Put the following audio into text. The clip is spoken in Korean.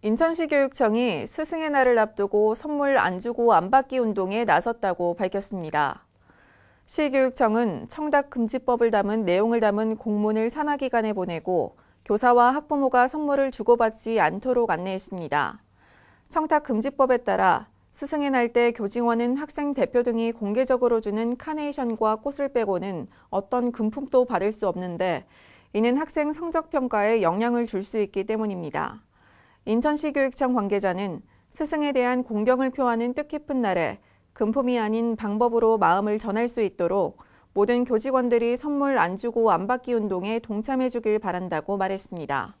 인천시 교육청이 스승의 날을 앞두고 선물 안 주고 안 받기 운동에 나섰다고 밝혔습니다. 시교육청은 청탁금지법을 담은 내용을 담은 공문을 산하기관에 보내고 교사와 학부모가 선물을 주고받지 않도록 안내했습니다. 청탁금지법에 따라 스승의 날 때 교직원은 학생 대표 등이 공개적으로 주는 카네이션과 꽃을 빼고는 어떤 금품도 받을 수 없는데 이는 학생 성적 평가에 영향을 줄 수 있기 때문입니다. 인천시 교육청 관계자는 스승에 대한 공경을 표하는 뜻깊은 날에 금품이 아닌 방법으로 마음을 전할 수 있도록 모든 교직원들이 선물 안 주고 안 받기 운동에 동참해 주길 바란다고 말했습니다.